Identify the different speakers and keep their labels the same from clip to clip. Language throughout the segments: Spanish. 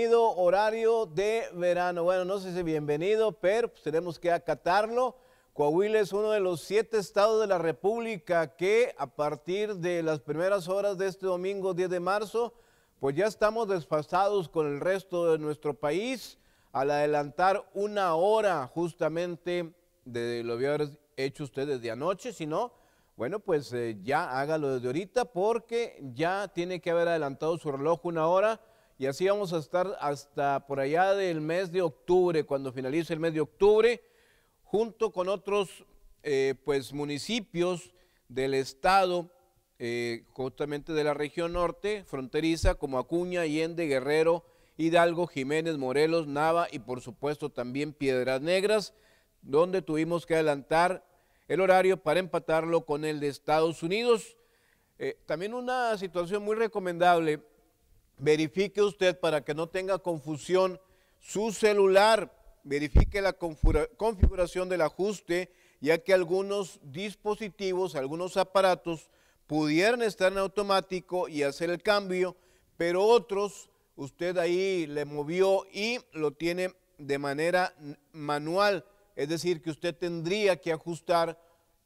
Speaker 1: Bienvenido, horario de verano. Bueno, no sé si bienvenido, pero pues, tenemos que acatarlo. Coahuila es uno de los siete estados de la República que a partir de las primeras horas de este domingo 10 de marzo, pues ya estamos desfasados con el resto de nuestro país al adelantar una hora justamente de lo que haber hecho ustedes de anoche, si no, bueno, pues eh, ya hágalo desde ahorita porque ya tiene que haber adelantado su reloj una hora y así vamos a estar hasta por allá del mes de octubre, cuando finalice el mes de octubre, junto con otros eh, pues, municipios del estado, eh, justamente de la región norte, fronteriza, como Acuña, Allende, Guerrero, Hidalgo, Jiménez, Morelos, Nava y por supuesto también Piedras Negras, donde tuvimos que adelantar el horario para empatarlo con el de Estados Unidos. Eh, también una situación muy recomendable Verifique usted para que no tenga confusión su celular. Verifique la configuración del ajuste, ya que algunos dispositivos, algunos aparatos pudieran estar en automático y hacer el cambio, pero otros usted ahí le movió y lo tiene de manera manual. Es decir, que usted tendría que ajustar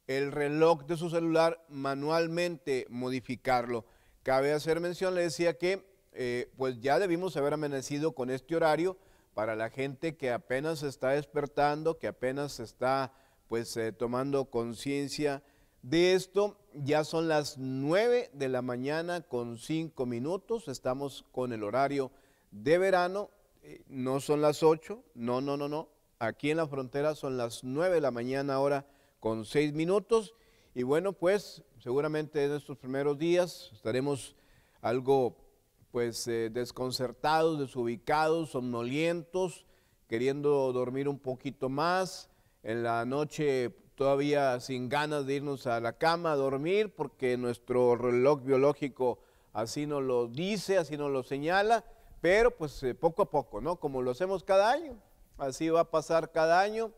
Speaker 1: el reloj de su celular manualmente, modificarlo. Cabe hacer mención, le decía que eh, pues ya debimos haber amanecido con este horario para la gente que apenas se está despertando, que apenas se está pues eh, tomando conciencia de esto. Ya son las 9 de la mañana con 5 minutos, estamos con el horario de verano, eh, no son las 8, no, no, no, no, aquí en la frontera son las 9 de la mañana ahora con 6 minutos y bueno pues seguramente en estos primeros días estaremos algo pues eh, desconcertados, desubicados, somnolientos, queriendo dormir un poquito más. En la noche todavía sin ganas de irnos a la cama a dormir porque nuestro reloj biológico así nos lo dice, así nos lo señala, pero pues eh, poco a poco, ¿no? Como lo hacemos cada año, así va a pasar cada año,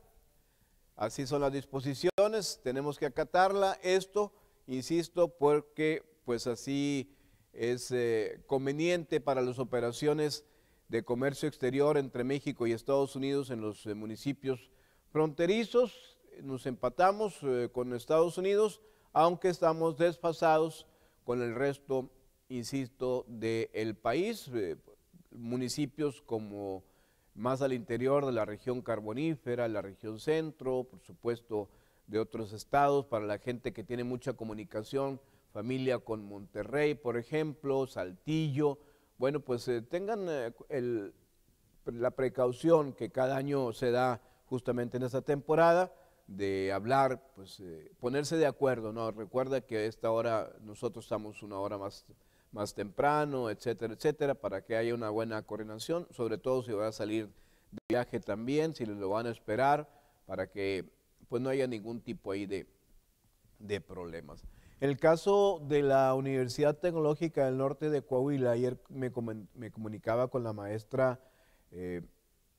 Speaker 1: así son las disposiciones, tenemos que acatarla, esto, insisto, porque pues así es eh, conveniente para las operaciones de comercio exterior entre México y Estados Unidos en los eh, municipios fronterizos. Nos empatamos eh, con Estados Unidos, aunque estamos desfasados con el resto, insisto, del país. municipios como más al interior de la región carbonífera, la región centro, por supuesto, de otros estados, para la gente que tiene mucha comunicación familia con Monterrey, por ejemplo, Saltillo. Bueno, pues eh, tengan eh, la precaución que cada año se da justamente en esta temporada de hablar, pues eh, ponerse de acuerdo, ¿no? Recuerda que a esta hora nosotros estamos una hora más, más temprano, etcétera, etcétera, para que haya una buena coordinación, sobre todo si va a salir de viaje también, si lo van a esperar, para que pues no haya ningún tipo ahí de problemas. El caso de la Universidad Tecnológica del Norte de Coahuila, ayer me, comunicaba con la maestra, eh,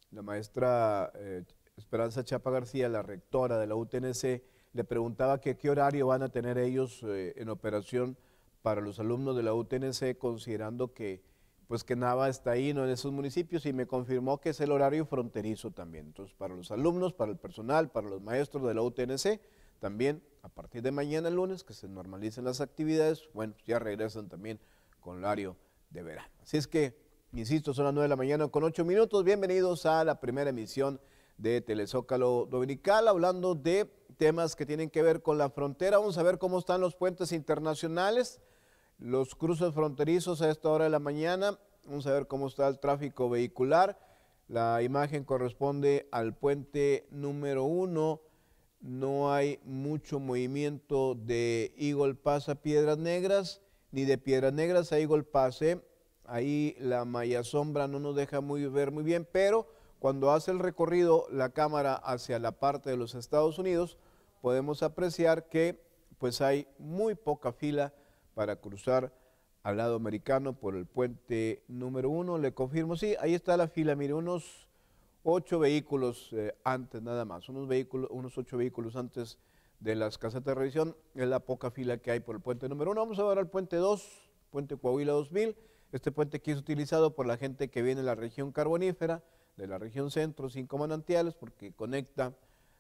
Speaker 1: la maestra eh, Esperanza Chapa García, la rectora de la UTNC, le preguntaba qué horario van a tener ellos eh, en operación para los alumnos de la UTNC, considerando que pues que Nava está ahí, no en esos municipios, y me confirmó que es el horario fronterizo también. Entonces, para los alumnos, para el personal, para los maestros de la UTNC, también a partir de mañana, el lunes, que se normalicen las actividades, bueno, ya regresan también con horario de verano. Así es que, insisto, son las 9 de la mañana con 8 minutos. Bienvenidos a la primera emisión de Telezócalo Dominical, hablando de temas que tienen que ver con la frontera. Vamos a ver cómo están los puentes internacionales, los cruces fronterizos a esta hora de la mañana. Vamos a ver cómo está el tráfico vehicular. La imagen corresponde al puente número 1 no hay mucho movimiento de Eagle Pass a Piedras Negras, ni de Piedras Negras a Eagle Pass. ¿eh? Ahí la malla sombra no nos deja muy, ver muy bien, pero cuando hace el recorrido la cámara hacia la parte de los Estados Unidos, podemos apreciar que pues hay muy poca fila para cruzar al lado americano por el puente número uno. Le confirmo, sí, ahí está la fila, mire, unos ocho vehículos eh, antes nada más, unos, vehículos, unos ocho vehículos antes de las casetas de revisión, es la poca fila que hay por el puente número uno. Vamos a ver al puente 2, puente Coahuila 2000, este puente que es utilizado por la gente que viene de la región carbonífera, de la región centro, cinco manantiales, porque conecta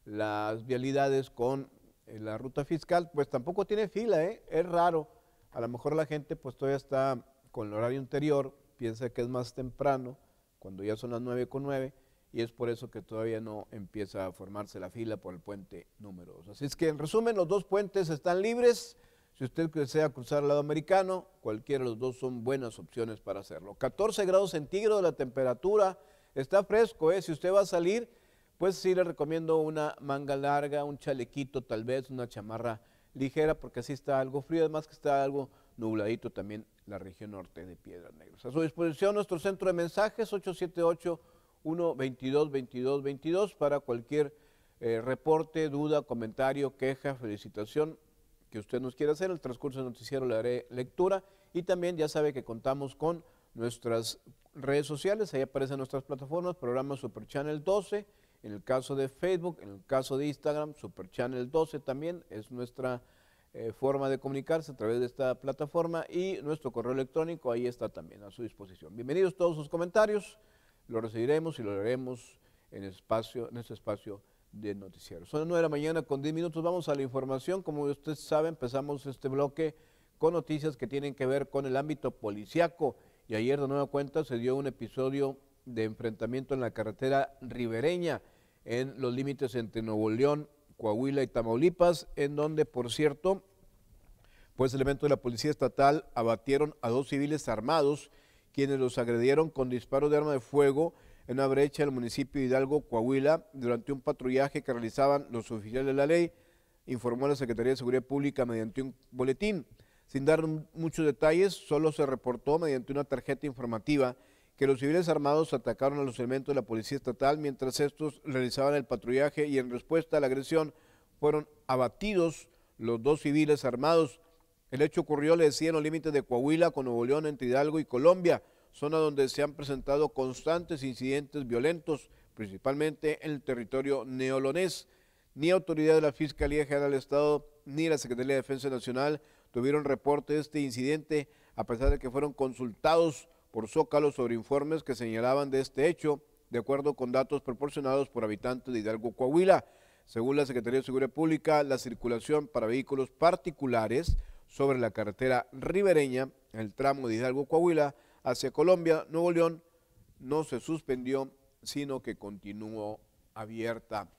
Speaker 1: las vialidades con eh, la ruta fiscal, pues tampoco tiene fila, ¿eh? es raro. A lo mejor la gente pues todavía está con el horario anterior, piensa que es más temprano, cuando ya son las nueve con nueve, y es por eso que todavía no empieza a formarse la fila por el puente número 2. Así es que en resumen, los dos puentes están libres. Si usted desea cruzar al lado americano, cualquiera de los dos son buenas opciones para hacerlo. 14 grados centígrados la temperatura, está fresco, ¿eh? si usted va a salir, pues sí le recomiendo una manga larga, un chalequito tal vez, una chamarra ligera, porque así está algo frío, además que está algo nubladito también la región norte de Piedras Negras. A su disposición nuestro centro de mensajes 878 1-22-22-22 para cualquier eh, reporte, duda, comentario, queja, felicitación que usted nos quiera hacer. el transcurso del noticiero le haré lectura y también ya sabe que contamos con nuestras redes sociales, ahí aparecen nuestras plataformas, programa Super Channel 12, en el caso de Facebook, en el caso de Instagram, Super Channel 12 también es nuestra eh, forma de comunicarse a través de esta plataforma y nuestro correo electrónico ahí está también a su disposición. Bienvenidos todos sus comentarios. Lo recibiremos y lo leeremos en, espacio, en este espacio de noticiero. Son las 9 de la mañana con 10 minutos. Vamos a la información. Como usted sabe, empezamos este bloque con noticias que tienen que ver con el ámbito policiaco. Y ayer, de nueva cuenta, se dio un episodio de enfrentamiento en la carretera ribereña, en los límites entre Nuevo León, Coahuila y Tamaulipas, en donde, por cierto, pues elementos de la Policía Estatal abatieron a dos civiles armados quienes los agredieron con disparos de arma de fuego en una brecha del municipio Hidalgo, Coahuila, durante un patrullaje que realizaban los oficiales de la ley, informó la Secretaría de Seguridad Pública mediante un boletín. Sin dar muchos detalles, solo se reportó mediante una tarjeta informativa que los civiles armados atacaron a los elementos de la Policía Estatal mientras estos realizaban el patrullaje y en respuesta a la agresión fueron abatidos los dos civiles armados. El hecho ocurrió, le decía, en los límites de Coahuila, con Nuevo León, entre Hidalgo y Colombia, zona donde se han presentado constantes incidentes violentos, principalmente en el territorio neolonés. Ni autoridad de la Fiscalía General del Estado ni la Secretaría de Defensa Nacional tuvieron reporte de este incidente, a pesar de que fueron consultados por Zócalo sobre informes que señalaban de este hecho, de acuerdo con datos proporcionados por habitantes de Hidalgo, Coahuila. Según la Secretaría de Seguridad Pública, la circulación para vehículos particulares sobre la carretera ribereña, el tramo de Hidalgo-Coahuila hacia Colombia, Nuevo León, no se suspendió, sino que continuó abierta.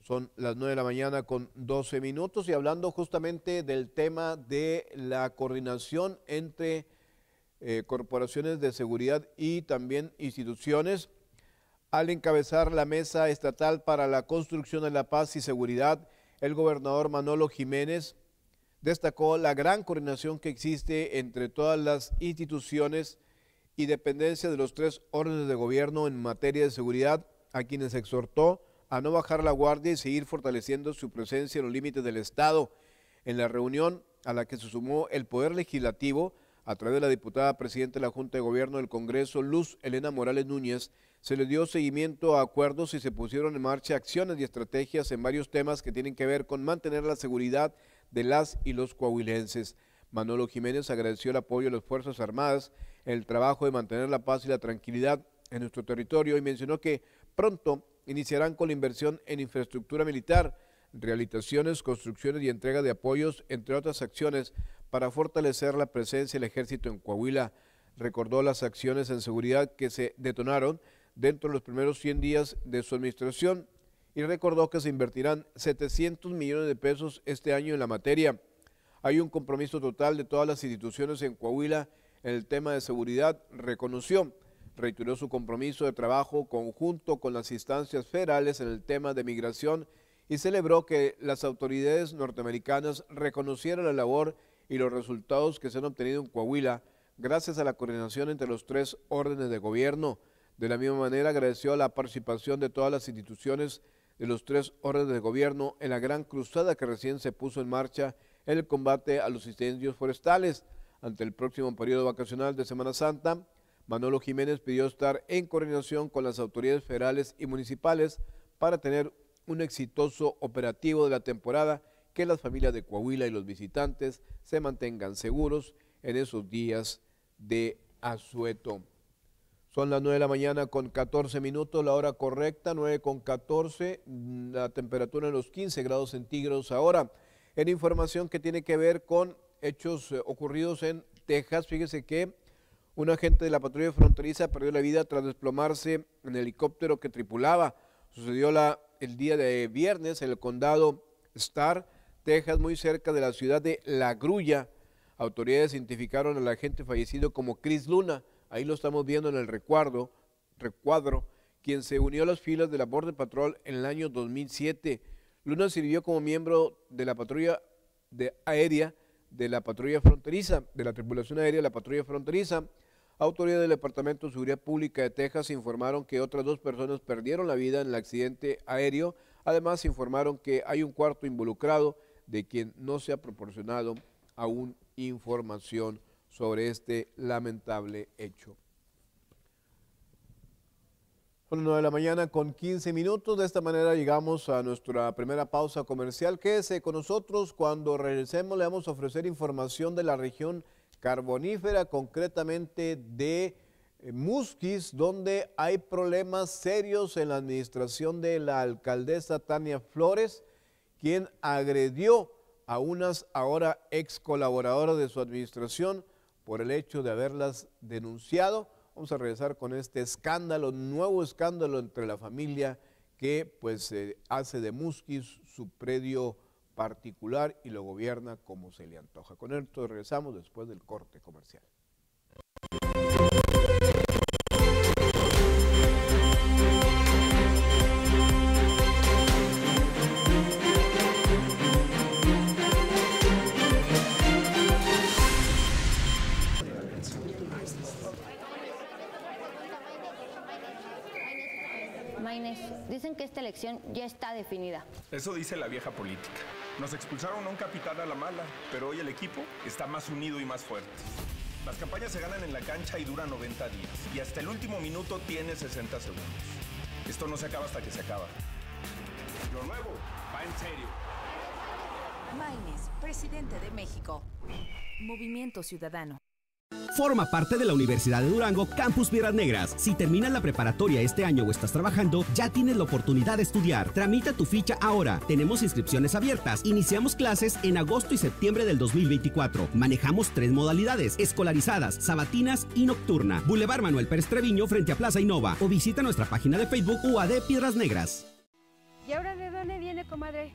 Speaker 1: Son las 9 de la mañana con 12 minutos y hablando justamente del tema de la coordinación entre eh, corporaciones de seguridad y también instituciones, al encabezar la Mesa Estatal para la Construcción de la Paz y Seguridad, el gobernador Manolo Jiménez destacó la gran coordinación que existe entre todas las instituciones y dependencias de los tres órdenes de gobierno en materia de seguridad, a quienes exhortó a no bajar la guardia y seguir fortaleciendo su presencia en los límites del Estado. En la reunión a la que se sumó el Poder Legislativo, a través de la diputada presidenta de la Junta de Gobierno del Congreso, Luz Elena Morales Núñez, se le dio seguimiento a acuerdos y se pusieron en marcha acciones y estrategias en varios temas que tienen que ver con mantener la seguridad de las y los coahuilenses. Manolo Jiménez agradeció el apoyo de las Fuerzas Armadas, el trabajo de mantener la paz y la tranquilidad en nuestro territorio y mencionó que pronto iniciarán con la inversión en infraestructura militar, realizaciones, construcciones y entrega de apoyos, entre otras acciones, para fortalecer la presencia del ejército en Coahuila. Recordó las acciones en seguridad que se detonaron dentro de los primeros 100 días de su administración y recordó que se invertirán 700 millones de pesos este año en la materia. Hay un compromiso total de todas las instituciones en Coahuila en el tema de seguridad, reconoció. Reiteró su compromiso de trabajo conjunto con las instancias federales en el tema de migración y celebró que las autoridades norteamericanas reconocieran la labor y los resultados que se han obtenido en Coahuila gracias a la coordinación entre los tres órdenes de gobierno. De la misma manera agradeció la participación de todas las instituciones de los tres órdenes de gobierno en la gran cruzada que recién se puso en marcha en el combate a los incendios forestales. Ante el próximo periodo vacacional de Semana Santa, Manolo Jiménez pidió estar en coordinación con las autoridades federales y municipales para tener un exitoso operativo de la temporada, que las familias de Coahuila y los visitantes se mantengan seguros en esos días de asueto. Son las 9 de la mañana con 14 minutos, la hora correcta, 9 con 14, mm, la temperatura en los 15 grados centígrados ahora. En información que tiene que ver con hechos eh, ocurridos en Texas, fíjese que un agente de la patrulla fronteriza perdió la vida tras desplomarse en el helicóptero que tripulaba. Sucedió el día de viernes en el condado Star, Texas, muy cerca de la ciudad de La Grulla. Autoridades identificaron al agente fallecido como Chris Luna, ahí lo estamos viendo en el recuadro, recuadro quien se unió a las filas de la Border Patrol en el año 2007. Luna sirvió como miembro de la patrulla de aérea de la patrulla fronteriza, de la tripulación aérea de la patrulla fronteriza. Autoridades del Departamento de Seguridad Pública de Texas informaron que otras dos personas perdieron la vida en el accidente aéreo. Además, informaron que hay un cuarto involucrado de quien no se ha proporcionado aún información sobre este lamentable hecho. Bueno, 9 de la mañana con 15 minutos. De esta manera llegamos a nuestra primera pausa comercial. Quédese con nosotros. Cuando regresemos le vamos a ofrecer información de la región carbonífera, concretamente de eh, Musquis, donde hay problemas serios en la administración de la alcaldesa Tania Flores, quien agredió a unas ahora ex colaboradoras de su administración por el hecho de haberlas denunciado. Vamos a regresar con este escándalo, nuevo escándalo entre la familia que pues hace de Musquis su predio particular y lo gobierna como se le antoja. Con esto regresamos después del corte comercial.
Speaker 2: elección ya está definida.
Speaker 3: Eso dice la vieja política. Nos expulsaron a un capitán a la mala, pero hoy el equipo está más unido y más fuerte. Las campañas se ganan en la cancha y duran 90 días. Y hasta el último minuto tiene 60 segundos. Esto no se acaba hasta que se acaba.
Speaker 4: Lo nuevo va en serio.
Speaker 5: presidente de México. Movimiento
Speaker 4: Ciudadano
Speaker 3: forma parte de la Universidad de Durango Campus Piedras Negras. Si terminas la preparatoria este año o estás trabajando, ya tienes la oportunidad de estudiar. Tramita tu ficha ahora. Tenemos inscripciones abiertas. Iniciamos clases en agosto y septiembre del 2024. Manejamos tres modalidades: escolarizadas, sabatinas y nocturna. Boulevard Manuel Pérez Treviño frente a Plaza Innova o visita nuestra página de Facebook UAD Piedras Negras.
Speaker 6: ¿Y ahora de dónde viene, comadre?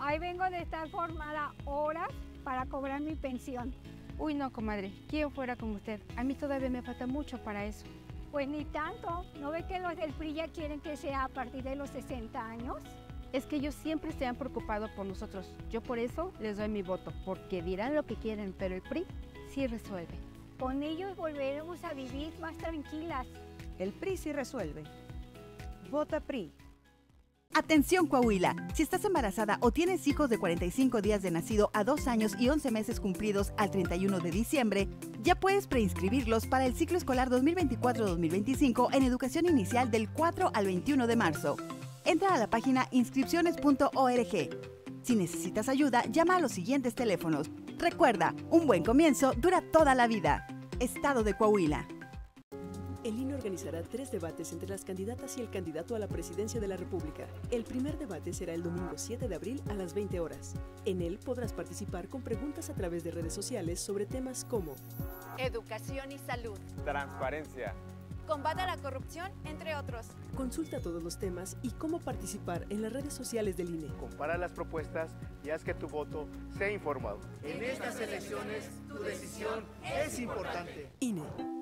Speaker 6: Ahí vengo de estar formada horas para cobrar mi pensión. Uy, no, comadre, Quiero fuera como usted? A mí todavía me falta mucho para eso. Pues ni tanto. ¿No ve que los del PRI ya quieren que sea a partir de los 60 años? Es que ellos siempre se han preocupado por nosotros. Yo por eso les doy mi voto, porque dirán lo que quieren, pero el PRI sí resuelve. Con ellos volveremos a vivir más tranquilas. El PRI sí resuelve.
Speaker 3: Vota PRI. Atención Coahuila, si estás embarazada o tienes hijos de 45 días de nacido a 2 años y 11 meses cumplidos al 31 de diciembre, ya puedes preinscribirlos para el ciclo escolar 2024-2025 en educación inicial del 4 al 21 de marzo. Entra a la página inscripciones.org. Si necesitas ayuda, llama a los siguientes teléfonos. Recuerda, un buen comienzo dura toda la vida. Estado de Coahuila el INE organizará tres debates entre las candidatas y el candidato a la presidencia de la República. El primer debate será el domingo 7 de abril a las 20 horas. En él podrás participar con preguntas a través de redes sociales sobre temas como
Speaker 7: educación y salud,
Speaker 1: transparencia,
Speaker 7: combate a la corrupción, entre otros.
Speaker 3: Consulta todos los temas y cómo participar en las redes sociales del INE. Compara las propuestas y haz que tu voto sea informado.
Speaker 7: En estas elecciones, tu decisión
Speaker 5: es importante. INE.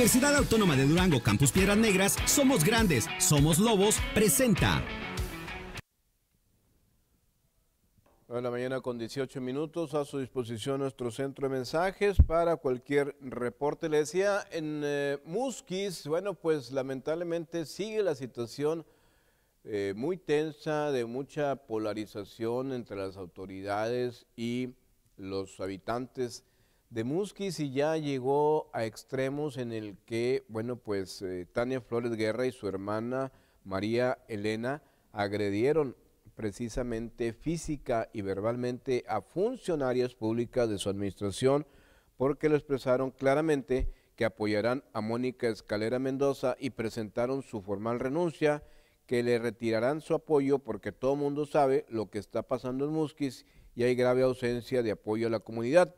Speaker 3: Universidad Autónoma de Durango, Campus Piedras Negras, Somos Grandes, Somos Lobos, presenta.
Speaker 1: A la mañana con 18 minutos a su disposición nuestro centro de mensajes para cualquier reporte. Le decía en eh, Musquis, bueno, pues lamentablemente sigue la situación eh, muy tensa, de mucha polarización entre las autoridades y los habitantes de Musquis y ya llegó a extremos en el que, bueno, pues eh, Tania Flores Guerra y su hermana María Elena agredieron precisamente física y verbalmente a funcionarias públicas de su administración porque lo expresaron claramente que apoyarán a Mónica Escalera Mendoza y presentaron su formal renuncia, que le retirarán su apoyo porque todo el mundo sabe lo que está pasando en Musquis y hay grave ausencia de apoyo a la comunidad.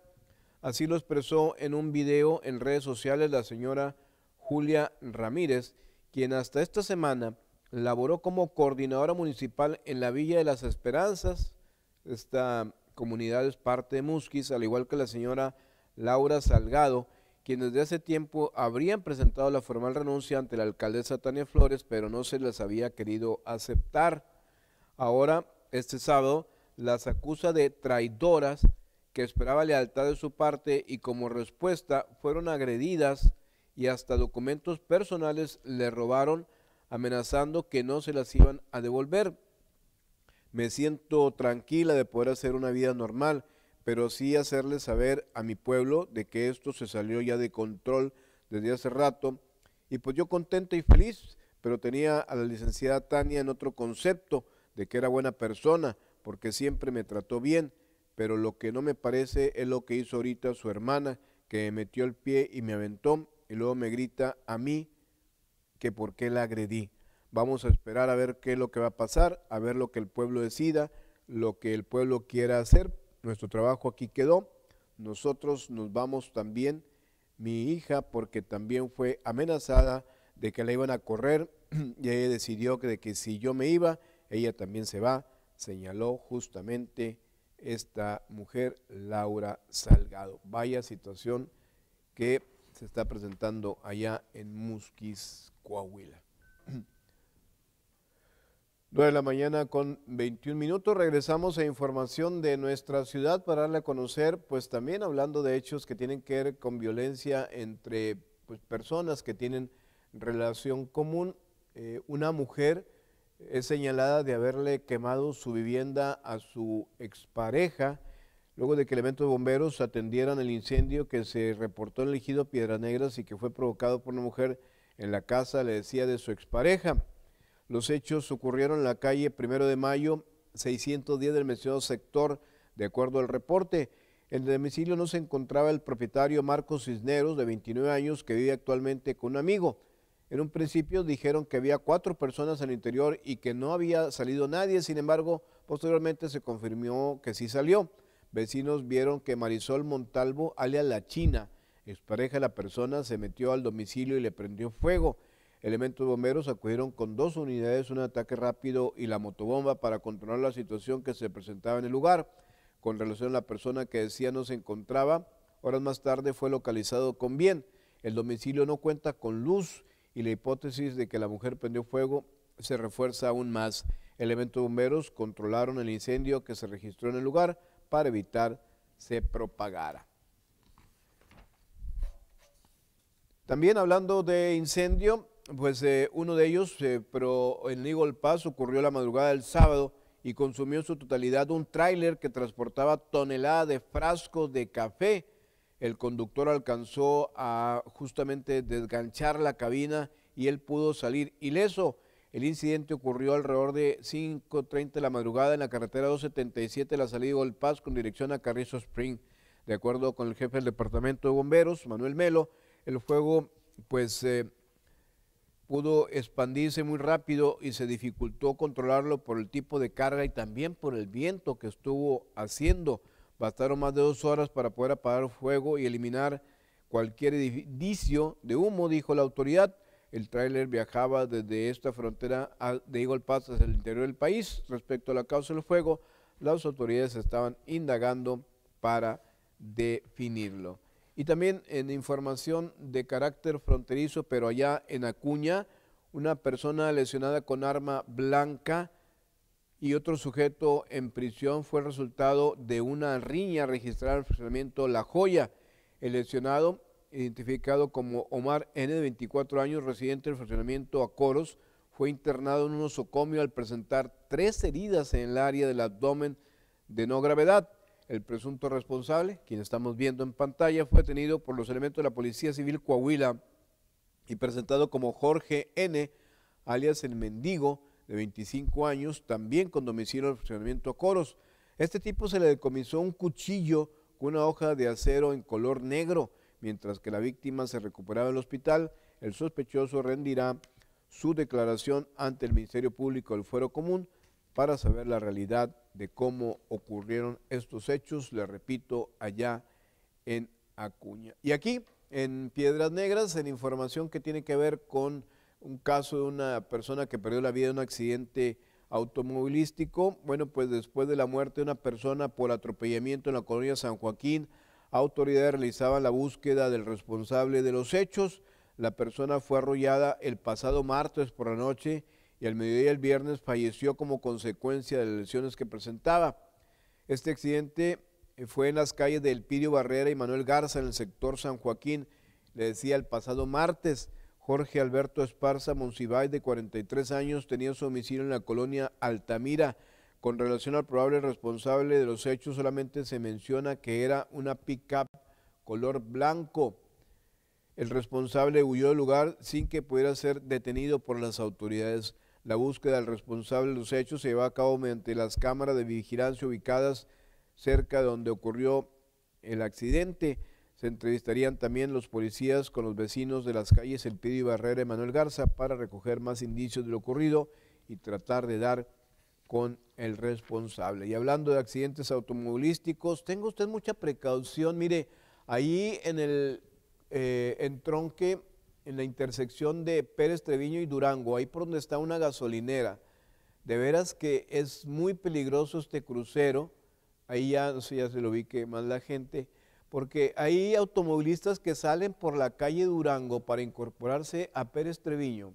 Speaker 1: Así lo expresó en un video en redes sociales la señora Julia Ramírez, quien hasta esta semana laboró como coordinadora municipal en la Villa de las Esperanzas. Esta comunidad es parte de Musquis, al igual que la señora Laura Salgado, quien desde hace tiempo habrían presentado la formal renuncia ante la alcaldesa Tania Flores, pero no se les había querido aceptar. Ahora, este sábado, las acusa de traidoras que esperaba lealtad de su parte y como respuesta fueron agredidas y hasta documentos personales le robaron amenazando que no se las iban a devolver. Me siento tranquila de poder hacer una vida normal, pero sí hacerle saber a mi pueblo de que esto se salió ya de control desde hace rato. Y pues yo contenta y feliz, pero tenía a la licenciada Tania en otro concepto de que era buena persona, porque siempre me trató bien pero lo que no me parece es lo que hizo ahorita su hermana, que me metió el pie y me aventó y luego me grita a mí que por qué la agredí. Vamos a esperar a ver qué es lo que va a pasar, a ver lo que el pueblo decida, lo que el pueblo quiera hacer. Nuestro trabajo aquí quedó. Nosotros nos vamos también, mi hija, porque también fue amenazada de que la iban a correr y ella decidió que, que si yo me iba, ella también se va, señaló justamente esta mujer, Laura Salgado. Vaya situación que se está presentando allá en Musquis,
Speaker 4: Coahuila.
Speaker 7: 9
Speaker 1: de la mañana con 21 minutos. Regresamos a información de nuestra ciudad para darle a conocer, pues también hablando de hechos que tienen que ver con violencia entre pues, personas que tienen relación común. Eh, una mujer es señalada de haberle quemado su vivienda a su expareja luego de que elementos bomberos atendieran el incendio que se reportó en el ejido Piedra Negras y que fue provocado por una mujer en la casa, le decía, de su expareja. Los hechos ocurrieron en la calle Primero de Mayo, 610 del mencionado sector, de acuerdo al reporte. En el domicilio no se encontraba el propietario Marcos Cisneros, de 29 años, que vive actualmente con un amigo. En un principio dijeron que había cuatro personas al interior y que no había salido nadie, sin embargo, posteriormente se confirmó que sí salió. Vecinos vieron que Marisol Montalvo, alias La China, expareja de la persona, se metió al domicilio y le prendió fuego. Elementos bomberos acudieron con dos unidades, un ataque rápido y la motobomba para controlar la situación que se presentaba en el lugar. Con relación a la persona que decía no se encontraba, horas más tarde fue localizado con bien. El domicilio no cuenta con luz y la hipótesis de que la mujer prendió fuego se refuerza aún más. Elementos bomberos controlaron el incendio que se registró en el lugar para evitar se propagara. También hablando de incendio, pues eh, uno de ellos, eh, pero en Eagle Pass, ocurrió la madrugada del sábado y consumió en su totalidad un tráiler que transportaba toneladas de frascos de café el conductor alcanzó a justamente desganchar la cabina y él pudo salir ileso. El incidente ocurrió alrededor de 5.30 de la madrugada en la carretera 277, la salida de Paz con dirección a Carrizo Spring. De acuerdo con el jefe del departamento de bomberos, Manuel Melo, el fuego pues eh, pudo expandirse muy rápido y se dificultó controlarlo por el tipo de carga y también por el viento que estuvo haciendo. Bastaron más de dos horas para poder apagar fuego y eliminar cualquier edificio de humo, dijo la autoridad. El tráiler viajaba desde esta frontera de Eagle Pass hacia el interior del país. Respecto a la causa del fuego, las autoridades estaban indagando para definirlo. Y también en información de carácter fronterizo, pero allá en Acuña, una persona lesionada con arma blanca y otro sujeto en prisión fue el resultado de una riña registrada en el fraccionamiento La Joya. El lesionado, identificado como Omar N. de 24 años, residente del fraccionamiento Acoros, fue internado en un osocomio al presentar tres heridas en el área del abdomen de no gravedad. El presunto responsable, quien estamos viendo en pantalla, fue detenido por los elementos de la Policía Civil Coahuila y presentado como Jorge N., alias el Mendigo, de 25 años, también con domicilio de funcionamiento a Coros. Este tipo se le decomisó un cuchillo con una hoja de acero en color negro. Mientras que la víctima se recuperaba en el hospital, el sospechoso rendirá su declaración ante el Ministerio Público del Fuero Común para saber la realidad de cómo ocurrieron estos hechos, le repito, allá en Acuña. Y aquí, en Piedras Negras, en información que tiene que ver con un caso de una persona que perdió la vida en un accidente automovilístico. Bueno, pues después de la muerte de una persona por atropellamiento en la colonia San Joaquín, autoridades realizaban la búsqueda del responsable de los hechos. La persona fue arrollada el pasado martes por la noche y al mediodía del viernes falleció como consecuencia de las lesiones que presentaba. Este accidente fue en las calles de Pidio Barrera y Manuel Garza en el sector San Joaquín, le decía el pasado martes. Jorge Alberto Esparza Monsiváis, de 43 años, tenía su domicilio en la colonia Altamira. Con relación al probable responsable de los hechos, solamente se menciona que era una pick-up color blanco. El responsable huyó del lugar sin que pudiera ser detenido por las autoridades. La búsqueda del responsable de los hechos se llevó a cabo mediante las cámaras de vigilancia ubicadas cerca de donde ocurrió el accidente. Se entrevistarían también los policías con los vecinos de las calles El Pidio y Barrera y Manuel Garza para recoger más indicios de lo ocurrido y tratar de dar con el responsable. Y hablando de accidentes automovilísticos, tenga usted mucha precaución. Mire, ahí en el eh, tronque en la intersección de Pérez Treviño y Durango, ahí por donde está una gasolinera, de veras que es muy peligroso este crucero. Ahí ya, ya se lo vi que más la gente porque hay automovilistas que salen por la calle Durango para incorporarse a Pérez Treviño.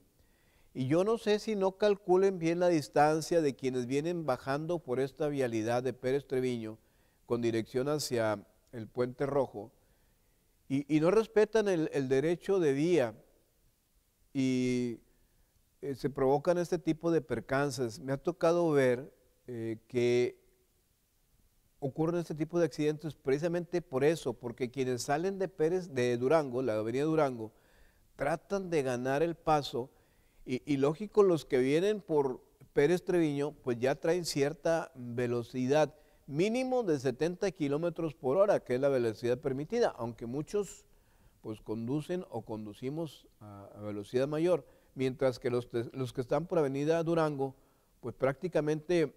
Speaker 1: Y yo no sé si no calculen bien la distancia de quienes vienen bajando por esta vialidad de Pérez Treviño con dirección hacia el Puente Rojo y, no respetan el, derecho de vía y eh, se provocan este tipo de percances. Me ha tocado ver eh, que ocurren este tipo de accidentes precisamente por eso, porque quienes salen de Pérez, de Durango, la avenida Durango, tratan de ganar el paso y, lógico los que vienen por Pérez Treviño, pues ya traen cierta velocidad mínimo de 70 kilómetros por hora, que es la velocidad permitida, aunque muchos pues conducen o conducimos a, velocidad mayor, mientras que los, los que están por avenida Durango, pues prácticamente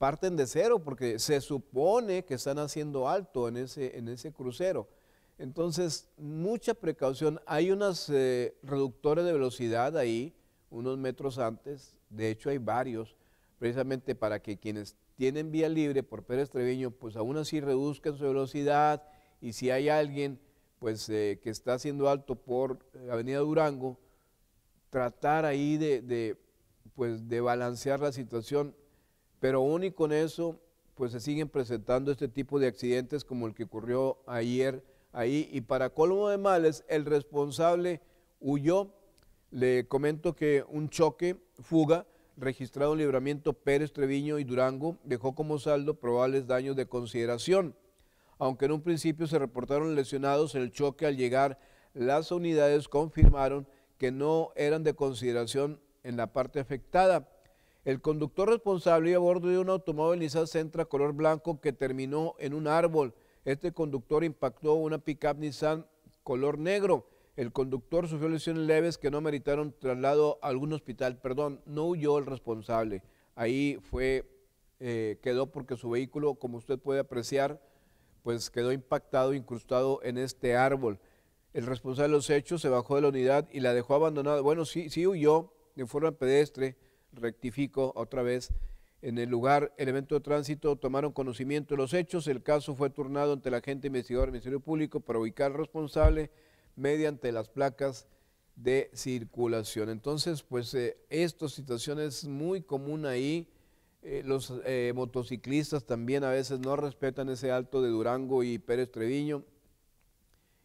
Speaker 1: parten de cero porque se supone que están haciendo alto en ese, en ese crucero. Entonces, mucha precaución. Hay unas eh, reductores de velocidad ahí, unos metros antes, de hecho hay varios, precisamente para que quienes tienen vía libre por Pérez Treviño, pues aún así reduzcan su velocidad y si hay alguien pues eh, que está haciendo alto por eh, Avenida Durango, tratar ahí pues, de balancear la situación. Pero aún y con eso, pues se siguen presentando este tipo de accidentes como el que ocurrió ayer ahí. Y para colmo de males, el responsable huyó. Le comento que un choque, fuga, registrado en Libramiento Pérez, Treviño y Durango, dejó como saldo probables daños de consideración. Aunque en un principio se reportaron lesionados en el choque al llegar, las unidades confirmaron que no eran de consideración en la parte afectada. El conductor responsable iba a bordo de un automóvil Nissan Sentra color blanco que terminó en un árbol. Este conductor impactó una pickup Nissan color negro. El conductor sufrió lesiones leves que no meritaron traslado a algún hospital. Perdón, no huyó el responsable. Ahí fue, eh, quedó porque su vehículo, como usted puede apreciar, pues quedó impactado, incrustado en este árbol. El responsable de los hechos se bajó de la unidad y la dejó abandonada. Bueno, sí, sí huyó de forma pedestre rectifico otra vez, en el lugar, el evento de tránsito tomaron conocimiento de los hechos, el caso fue turnado ante la gente investigadora del Ministerio Público para ubicar al responsable mediante las placas de circulación. Entonces, pues eh, esta situación es muy común ahí. Eh, los eh, motociclistas también a veces no respetan ese alto de Durango y Pérez Treviño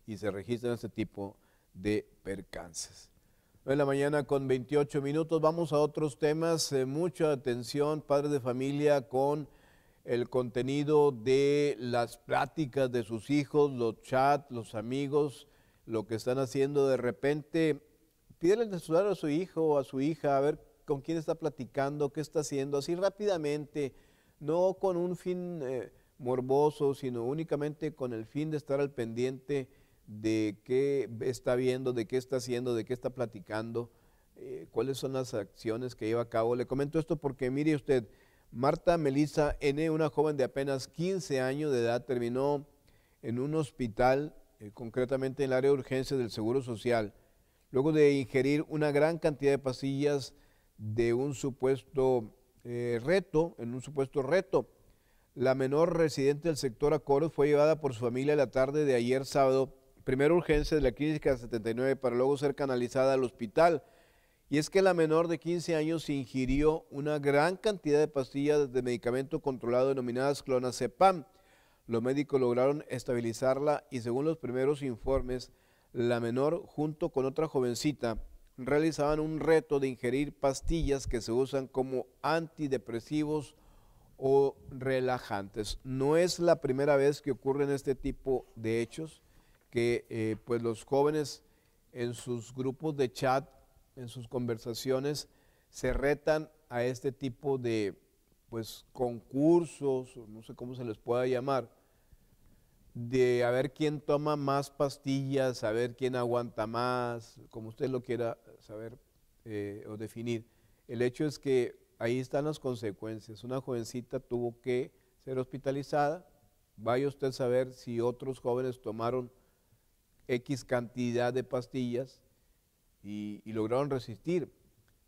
Speaker 1: y se registran este tipo de percances en la mañana con 28 minutos. Vamos a otros temas. Eh, mucha atención, padres de familia, con el contenido de las prácticas de sus hijos, los chats, los amigos, lo que están haciendo de repente. Pídele de celular a su hijo o a su hija a ver con quién está platicando, qué está haciendo, así rápidamente, no con un fin eh, morboso, sino únicamente con el fin de estar al pendiente de qué está viendo, de qué está haciendo, de qué está platicando, eh, cuáles son las acciones que lleva a cabo. Le comento esto porque mire usted, Marta Melissa N., una joven de apenas 15 años de edad, terminó en un hospital, eh, concretamente en el área de urgencia del Seguro Social, luego de ingerir una gran cantidad de pastillas de un supuesto eh, reto, en un supuesto reto. La menor residente del sector Acoros fue llevada por su familia la tarde de ayer sábado primera urgencia de la clínica 79 para luego ser canalizada al hospital. Y es que la menor de 15 años ingirió una gran cantidad de pastillas de medicamento controlado denominadas clonazepam. Los médicos lograron estabilizarla y según los primeros informes, la menor junto con otra jovencita realizaban un reto de ingerir pastillas que se usan como antidepresivos o relajantes. No es la primera vez que ocurren este tipo de hechos que eh, pues los jóvenes en sus grupos de chat, en sus conversaciones, se retan a este tipo de pues concursos, no sé cómo se les pueda llamar, de a ver quién toma más pastillas, a ver quién aguanta más, como usted lo quiera saber eh, o definir. El hecho es que ahí están las consecuencias. Una jovencita tuvo que ser hospitalizada. Vaya usted a saber si otros jóvenes tomaron X cantidad de pastillas y, lograron resistir.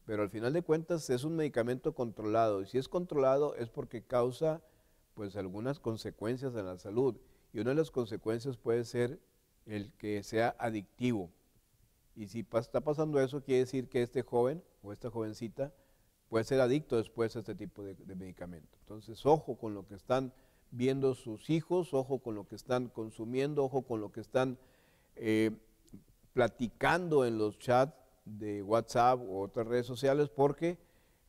Speaker 1: Pero al final de cuentas es un medicamento controlado. Y si es controlado es porque causa pues algunas consecuencias en la salud. Y una de las consecuencias puede ser el que sea adictivo. Y si está pasando eso, quiere decir que este joven o esta jovencita puede ser adicto después a este tipo de, de medicamento. Entonces, ojo con lo que están viendo sus hijos, ojo con lo que están consumiendo, ojo con lo que están eh, platicando en los chats de WhatsApp u otras redes sociales, porque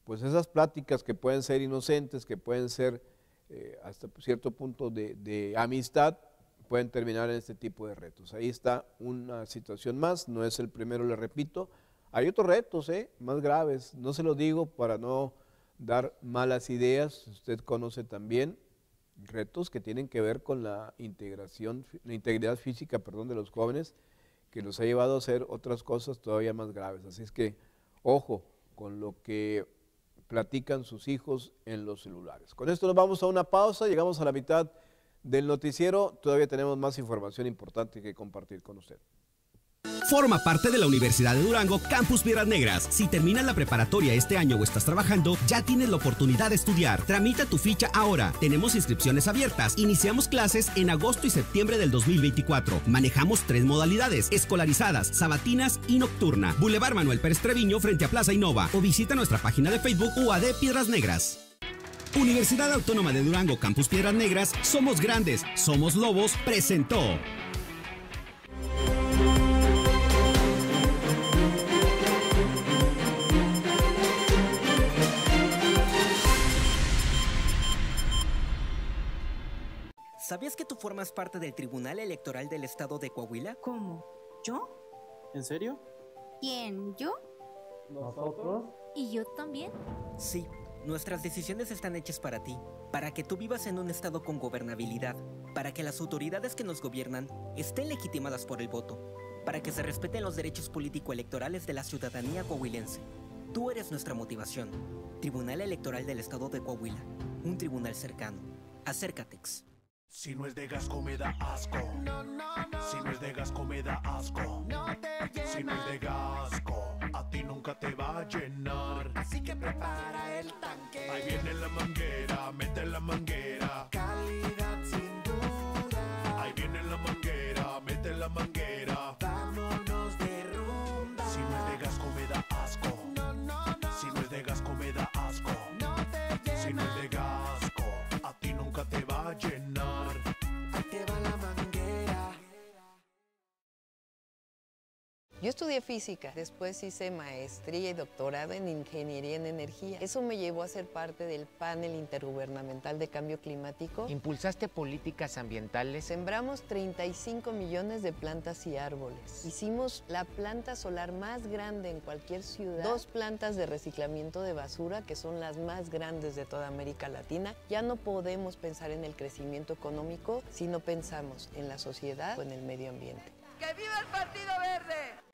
Speaker 1: pues esas pláticas que pueden ser inocentes, que pueden ser eh, hasta cierto punto de, amistad, pueden terminar en este tipo de retos. Ahí está una situación más, no es el primero, le repito. Hay otros retos ¿eh? más graves, no se lo digo para no dar malas ideas, usted conoce también retos que tienen que ver con la integración, la integridad física, perdón, de los jóvenes, que los ha llevado a hacer otras cosas todavía más graves. Así es que, ojo con lo que platican sus hijos en los celulares. Con esto nos vamos a una pausa, llegamos a la mitad del noticiero, todavía tenemos más información importante que compartir con usted.
Speaker 3: Forma parte de la Universidad de Durango Campus Piedras Negras. Si terminas la preparatoria este año o estás trabajando, ya tienes la oportunidad de estudiar. Tramita tu ficha ahora. Tenemos inscripciones abiertas. Iniciamos clases en agosto y septiembre del 2024. Manejamos tres modalidades: escolarizadas, sabatinas y nocturna. Boulevard Manuel Pérez Treviño frente a Plaza Innova o visita nuestra página de Facebook UAD Piedras Negras. Universidad Autónoma de Durango Campus Piedras Negras, somos grandes, somos lobos, presentó. ¿Sabías que tú formas parte del Tribunal Electoral del Estado de Coahuila?
Speaker 6: ¿Cómo? ¿Yo? ¿En serio? ¿Quién? ¿Yo?
Speaker 3: ¿Nosotros?
Speaker 6: ¿Y yo también?
Speaker 3: Sí, nuestras decisiones están hechas para ti, para que tú vivas en un estado con gobernabilidad, para que las autoridades que nos gobiernan estén legitimadas por el voto, para que se respeten los derechos político-electorales de la ciudadanía coahuilense. Tú eres nuestra motivación. Tribunal Electoral del Estado de Coahuila, un tribunal cercano. Acércatex. Si no es de gas, me asco. Si no es de gas,
Speaker 8: comida asco. Si no es de gasco, a ti nunca te va a llenar. Así que prepara el tanque. Ahí viene la manguera, mete la manguera. Calidad sin duda. Ahí viene la manguera, mete la manguera.
Speaker 5: Yo estudié física, después hice maestría y doctorado en ingeniería en energía. Eso me llevó a ser parte del panel intergubernamental de cambio climático. Impulsaste políticas ambientales. Sembramos 35 millones de plantas y árboles. Hicimos la planta solar más grande en cualquier ciudad. Dos plantas de reciclamiento de basura que son las más grandes de toda América Latina. Ya no podemos pensar en el crecimiento económico si no pensamos en la sociedad o en el medio ambiente. ¡Que
Speaker 4: viva el Partido Verde!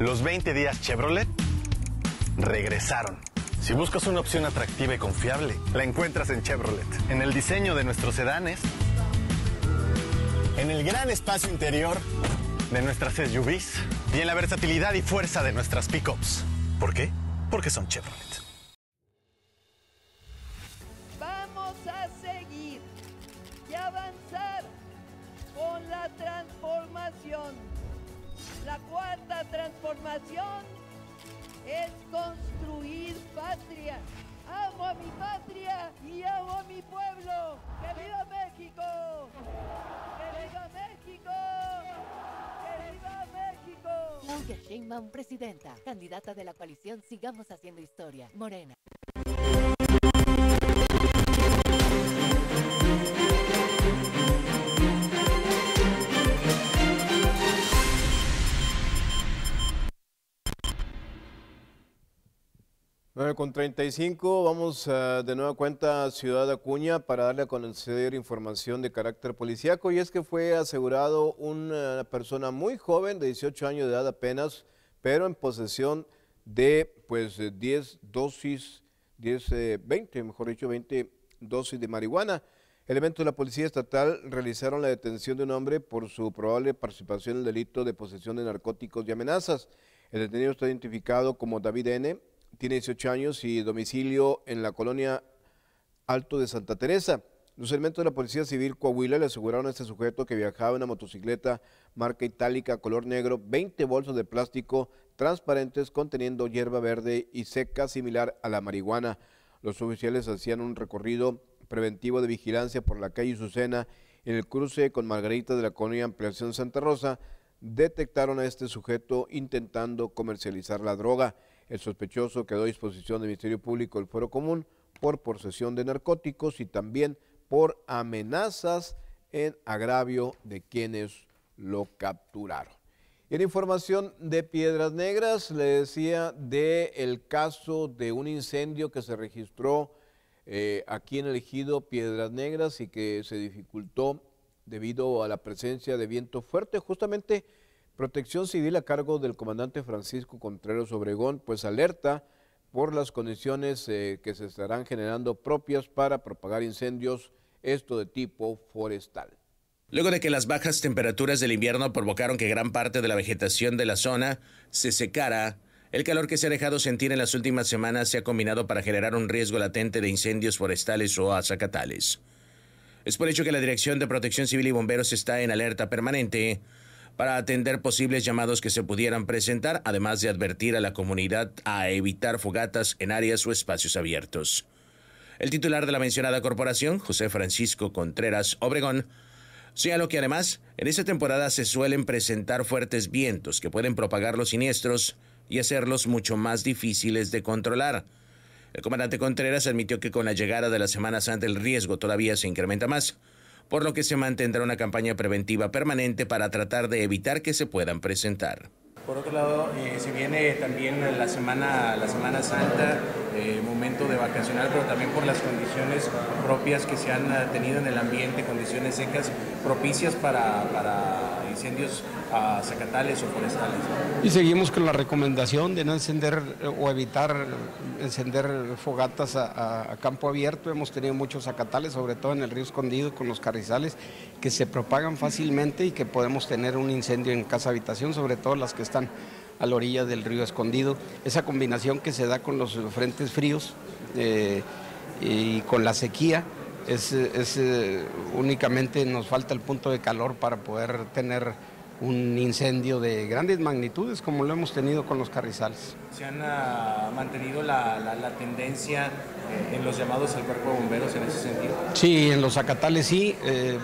Speaker 3: Los 20 días Chevrolet regresaron. Si buscas una opción atractiva y confiable, la encuentras en Chevrolet. En el diseño de nuestros sedanes, en el gran espacio interior de nuestras SUVs y en la versatilidad y fuerza de nuestras pickups. ¿Por qué?
Speaker 9: Porque son Chevrolet.
Speaker 5: transformación es construir patria. Amo a mi patria y amo a mi pueblo.
Speaker 7: ¡Que viva México! ¡Que viva México!
Speaker 6: ¡Que viva México! Claudia Sheinbaum, presidenta, candidata de la coalición Sigamos Haciendo Historia, Morena.
Speaker 1: con 35, vamos eh, de nueva cuenta a Ciudad Acuña para darle a conocer información de carácter policíaco y es que fue asegurado una persona muy joven de 18 años de edad apenas, pero en posesión de pues 10 eh, dosis, 10, 20, eh, mejor dicho, 20 dosis de marihuana. Elementos de la Policía Estatal realizaron la detención de un hombre por su probable participación en el delito de posesión de narcóticos y amenazas. El detenido está identificado como David N., tiene 18 años y domicilio en la colonia Alto de Santa Teresa. Los elementos de la Policía Civil Coahuila le aseguraron a este sujeto que viajaba en una motocicleta marca itálica color negro, 20 bolsos de plástico transparentes conteniendo hierba verde y seca similar a la marihuana. Los oficiales hacían un recorrido preventivo de vigilancia por la calle Azucena en el cruce con Margarita de la colonia Ampliación Santa Rosa. Detectaron a este sujeto intentando comercializar la droga. El sospechoso quedó a disposición del Ministerio Público del Foro Común por posesión de narcóticos y también por amenazas en agravio de quienes lo capturaron. Y en información de Piedras Negras, le decía del el caso de un incendio que se registró eh, aquí en el ejido Piedras Negras y que se dificultó debido a la presencia de viento fuerte. Justamente Protección Civil a cargo del comandante Francisco Contreras Obregón, pues alerta por las condiciones eh, que se estarán generando propias para propagar incendios, esto de tipo forestal.
Speaker 8: Luego de que las bajas temperaturas del invierno provocaron que gran parte de la vegetación de la zona se secara, el calor que se ha dejado sentir en las últimas semanas se ha combinado para generar un riesgo latente de incendios forestales o azacatales. Es por ello que la Dirección de Protección Civil y Bomberos está en alerta permanente para atender posibles llamados que se pudieran presentar, además de advertir a la comunidad a evitar fogatas en áreas o espacios abiertos. El titular de la mencionada corporación, José Francisco Contreras Obregón, señaló que además en esta temporada se suelen presentar fuertes vientos que pueden propagar los siniestros y hacerlos mucho más difíciles de controlar. El comandante Contreras admitió que con la llegada de la Semana Santa el riesgo todavía se incrementa más, por lo que se mantendrá una campaña preventiva permanente para tratar de evitar que se puedan presentar. Por otro lado, eh, se viene también la Semana, la semana Santa, eh, momento de vacacional, pero también por las condiciones propias que se han ah, tenido en el ambiente, condiciones secas propicias para incendios a o forestales.
Speaker 10: Y seguimos con la recomendación de no encender o evitar encender fogatas a, campo abierto. Hemos tenido muchos acatales, sobre todo en el río escondido, con los carrizales, que se propagan fácilmente y que podemos tener un incendio en casa habitación, sobre todo las que están a la orilla del río escondido. Esa combinación que se da con los frentes fríos eh, y con la sequía. Es, eh, únicamente nos falta el punto de calor para poder tener un incendio de grandes magnitudes como lo hemos tenido con los carrizales.
Speaker 8: ¿Se han ah, mantenido la, tendencia eh, en los llamados al cuerpo bomberos en ese sentido?
Speaker 10: Sí, en los Zacatales sí, eh,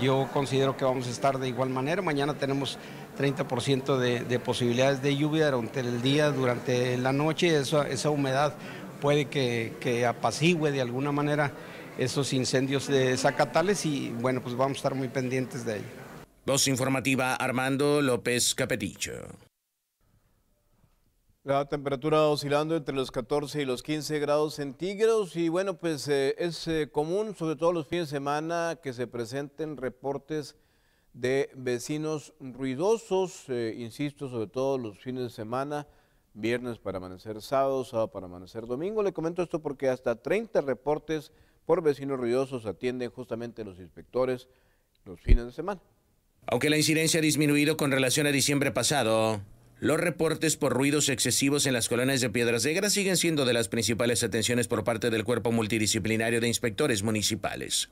Speaker 10: yo considero que vamos a estar de igual manera, mañana tenemos 30% de, de, posibilidades de lluvia durante el día, durante la noche, esa, esa humedad puede que, que apacigüe de alguna manera esos incendios de Zacatales y bueno, pues vamos a estar muy pendientes de ello.
Speaker 8: Voz informativa
Speaker 10: Armando
Speaker 1: López Capeticho. La temperatura oscilando entre los 14 y los 15 grados centígrados y bueno, pues eh, es eh, común, sobre todo los fines de semana, que se presenten reportes de vecinos ruidosos, eh, insisto, sobre todo los fines de semana, viernes para amanecer sábado, sábado para amanecer domingo. Le comento esto porque hasta 30 reportes por vecinos ruidosos atienden justamente los inspectores los fines de semana.
Speaker 8: Aunque la incidencia ha disminuido con relación a diciembre pasado, los reportes por ruidos excesivos en las colonias de Piedras Negras siguen siendo de las principales atenciones por parte del cuerpo multidisciplinario de inspectores municipales.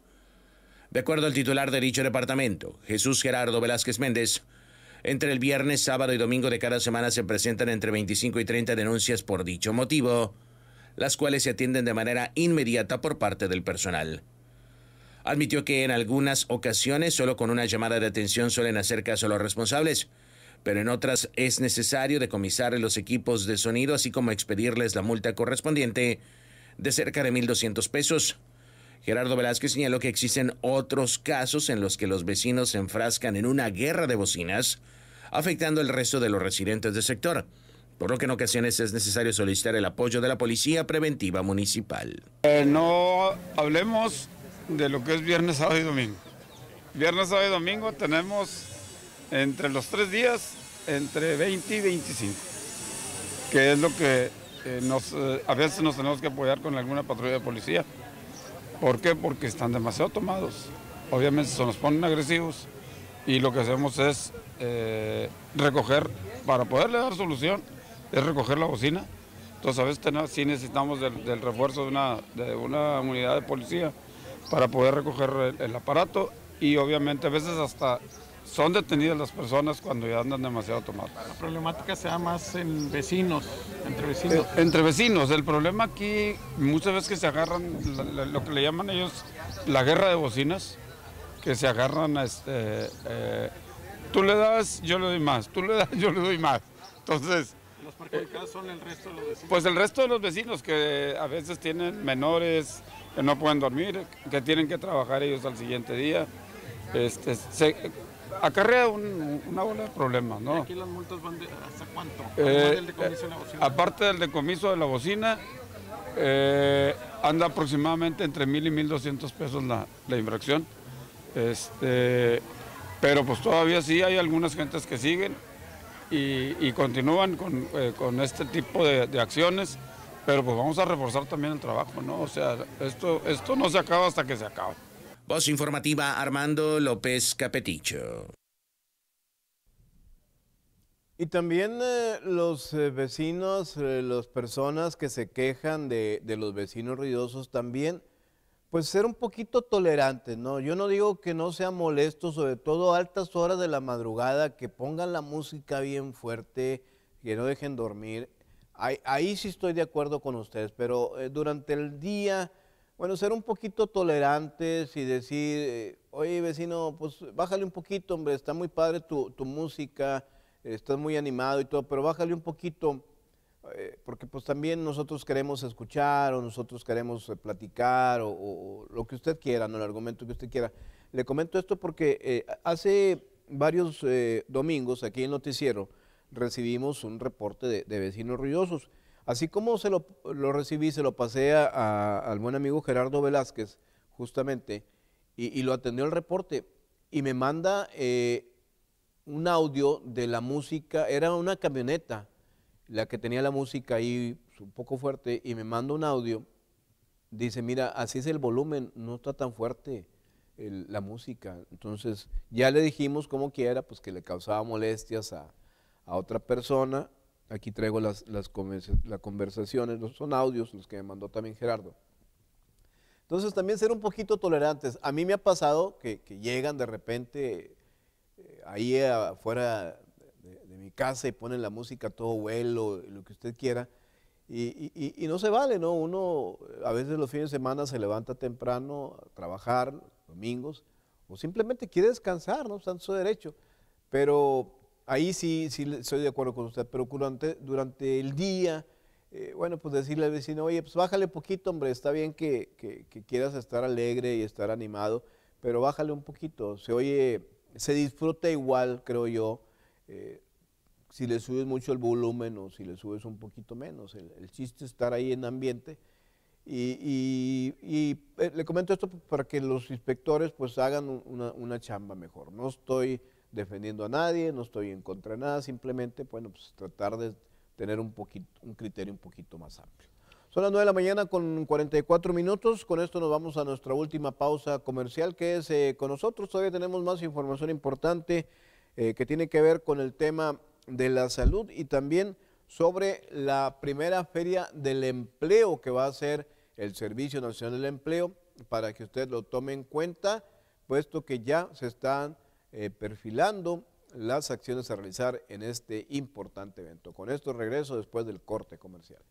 Speaker 8: De acuerdo al titular de dicho departamento, Jesús Gerardo Velázquez Méndez, entre el viernes, sábado y domingo de cada semana se presentan entre 25 y 30 denuncias por dicho motivo, las cuales se atienden de manera inmediata por parte del personal. Admitió que en algunas ocasiones solo con una llamada de atención suelen hacer caso a los responsables, pero en otras es necesario decomisar los equipos de sonido así como expedirles la multa correspondiente de cerca de 1.200 pesos. Gerardo Velázquez señaló que existen otros casos en los que los vecinos se enfrascan en una guerra de bocinas, afectando el resto de los residentes del sector, por lo que en ocasiones es necesario solicitar el apoyo de la Policía Preventiva Municipal.
Speaker 4: Eh, no hablemos de lo que es viernes, sábado y domingo. Viernes, sábado y domingo tenemos entre los tres días entre 20 y 25, que es lo que eh, nos, eh, a veces nos tenemos que apoyar con alguna patrulla de policía. ¿Por qué? Porque están demasiado tomados. Obviamente se nos ponen agresivos y lo que hacemos es eh, recoger, para poderle dar solución, es recoger la bocina. Entonces a veces sí necesitamos del, refuerzo de una, de una unidad de policía para poder recoger el, aparato y obviamente a veces hasta son detenidas las personas cuando ya andan demasiado tomadas. La problemática se da más en vecinos, entre vecinos. Eh, entre vecinos, el problema aquí muchas veces que se agarran lo que le llaman ellos la guerra de bocinas, que se agarran, a este, eh, tú le das, yo le doy más, tú le das, yo le doy más. Entonces... ¿Los perjudicados son el resto de los vecinos? Pues el resto de los vecinos que a veces tienen menores, que no pueden dormir, que tienen que trabajar ellos al siguiente día. Este, se, acarrea un, una bola de problemas, ¿no? aquí las multas van de, hasta cuánto? Eh, eh, aparte del decomiso de la bocina, eh, anda aproximadamente entre mil y mil doscientos pesos la, infracción. Este, pero pues todavía sí hay algunas gentes que siguen y, continúan con, este tipo de acciones pero pues vamos a reforzar también el trabajo, ¿no? O sea, esto, esto no se acaba hasta que se acaba Voz informativa Armando López Capeticho.
Speaker 1: Y también eh, los eh, vecinos, eh, las personas que se quejan de, de, los vecinos ruidosos también, pues ser un poquito tolerantes, ¿no? Yo no digo que no sean molestos, sobre todo a altas horas de la madrugada, que pongan la música bien fuerte, que no dejen dormir, Ahí, sí estoy de acuerdo con ustedes, pero eh, durante el día, bueno, ser un poquito tolerantes y decir, eh, oye vecino, pues bájale un poquito, hombre, está muy padre tu, música, estás muy animado y todo, pero bájale un poquito, eh, porque pues también nosotros queremos escuchar o nosotros queremos platicar o, lo que usted quiera, no el argumento que usted quiera. Le comento esto porque hace varios domingos aquí en noticiero, recibimos un reporte de, vecinos ruidosos. Así como se lo, lo recibí, se lo pasé a, al buen amigo Gerardo Velázquez, justamente, y, lo atendió el reporte, y me manda eh, un audio de la música, era una camioneta la que tenía la música ahí pues, un poco fuerte, y me manda un audio, dice, mira, así es el volumen, no está tan fuerte la música. Entonces, ya le dijimos como quiera, pues que le causaba molestias a a otra persona. Aquí traigo las, las, conversaciones, son audios los que me mandó también Gerardo. Entonces también ser un poquito tolerantes. A mí me ha pasado que, llegan de repente eh, ahí afuera de, mi casa y ponen la música todo vuelo, lo que usted quiera. Y, no se vale, ¿no? Uno eh, a veces los fines de semana se levanta temprano a trabajar, domingos, o simplemente quiere descansar, ¿no? Está su derecho. Pero ahí sí, sí estoy de acuerdo con usted, pero durante, durante el día, eh, bueno, pues decirle al vecino, oye, pues bájale poquito, hombre, está bien que, quieras estar alegre y estar animado, pero bájale un poquito, se oye, se disfruta igual, creo yo, eh, si le subes mucho el volumen o si le subes un poquito menos, el, chiste es estar ahí en ambiente. Y, eh, le comento esto para que los inspectores pues hagan una, una chamba mejor. No estoy defendiendo a nadie, no estoy en contra de nada, simplemente, bueno, pues, tratar de tener un, poquito, un criterio un poquito más amplio. Son las 9 de la mañana con 44 minutos. Con esto nos vamos a nuestra última pausa comercial. que es eh, con nosotros. Todavía tenemos más información importante eh, que tiene que ver con el tema de la salud y también sobre la primera feria del empleo que va a ser el Servicio Nacional del Empleo para que usted lo tome en cuenta, puesto que ya se están eh, perfilando las acciones a realizar en este importante evento. Con esto regreso después del corte comercial.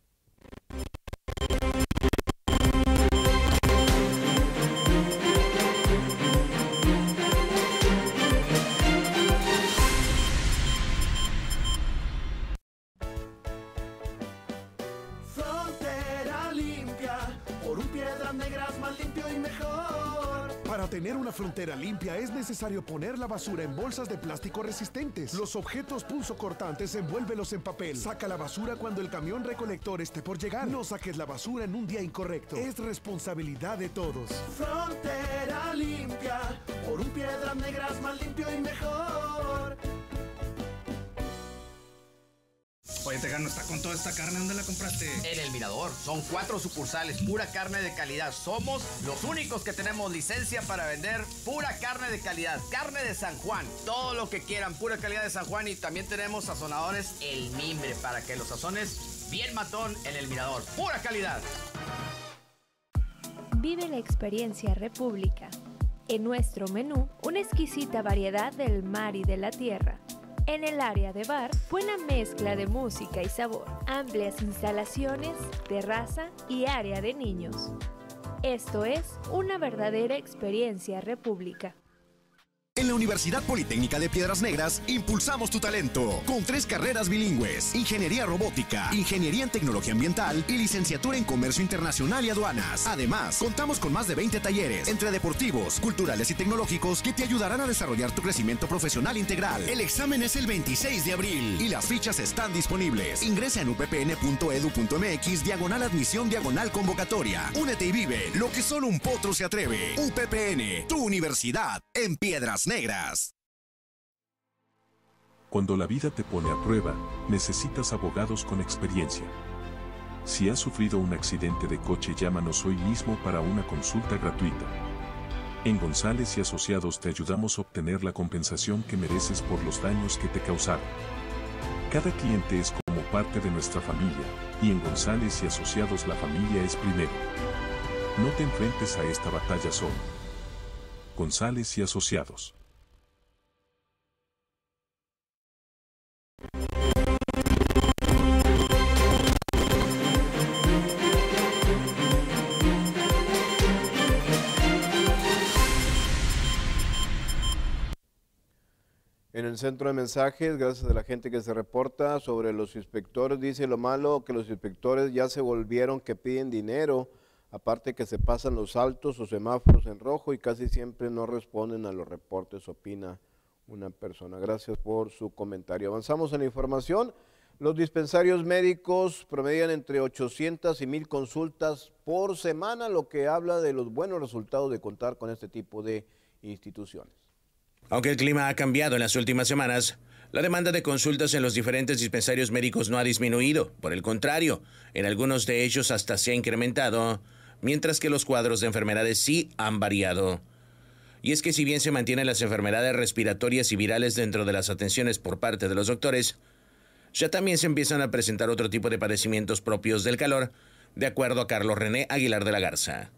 Speaker 2: frontera limpia es necesario poner la basura en bolsas de plástico resistentes. Los objetos pulso cortantes envuélvelos en papel. Saca la basura cuando el camión recolector esté por llegar. No saques la basura en un día incorrecto. Es responsabilidad de todos.
Speaker 5: Frontera
Speaker 3: limpia, por un piedra negras más limpio y mejor.
Speaker 2: Oye, Tejano, está con toda esta carne. ¿Dónde la compraste? En el
Speaker 3: Mirador. Son cuatro sucursales. Pura carne de calidad. Somos los únicos que tenemos licencia para vender pura carne de calidad. Carne de San Juan. Todo lo que quieran. Pura calidad de San Juan. Y también tenemos sazonadores El Mimbre para que los sazones bien matón en el Mirador. Pura calidad.
Speaker 6: Vive la experiencia República. En nuestro menú, una exquisita variedad del mar y de la tierra en el área de bar, buena mezcla de música y sabor, amplias instalaciones, terraza y área de niños. Esto es una verdadera experiencia república.
Speaker 3: En la Universidad Politécnica de Piedras Negras impulsamos tu talento con tres carreras bilingües, Ingeniería Robótica, Ingeniería en Tecnología Ambiental y Licenciatura en Comercio Internacional y Aduanas. Además, contamos con más de 20 talleres entre deportivos, culturales y tecnológicos que te ayudarán a desarrollar tu crecimiento profesional integral. El examen es el 26 de abril y las fichas están disponibles. Ingresa en uppn.edu.mx diagonal admisión diagonal convocatoria. Únete y vive lo que solo un potro se atreve. UPPN, tu universidad en Piedras negras. Cuando la vida te pone a prueba, necesitas abogados con experiencia. Si has sufrido un accidente de coche, llámanos hoy mismo para una consulta gratuita. En González y Asociados te ayudamos a obtener la compensación que mereces por los daños que te causaron. Cada cliente es como parte de nuestra familia, y en González y Asociados la familia es primero. No te enfrentes a esta batalla solo. González y Asociados.
Speaker 1: En el centro de mensajes, gracias a la gente que se reporta sobre los inspectores, dice lo malo que los inspectores ya se volvieron que piden dinero aparte que se pasan los altos, o semáforos en rojo y casi siempre no responden a los reportes, opina una persona. Gracias por su comentario. Avanzamos en la información. Los dispensarios médicos promedian entre 800 y 1000 consultas por semana, lo que habla de los buenos resultados de contar con este tipo de instituciones.
Speaker 8: Aunque el clima ha cambiado en las últimas semanas, la demanda de consultas en los diferentes dispensarios médicos no ha disminuido. Por el contrario, en algunos de ellos hasta se ha incrementado mientras que los cuadros de enfermedades sí han variado. Y es que si bien se mantienen las enfermedades respiratorias y virales dentro de las atenciones por parte de los doctores, ya también se empiezan a presentar otro tipo de padecimientos propios del calor, de acuerdo a Carlos René Aguilar de la Garza.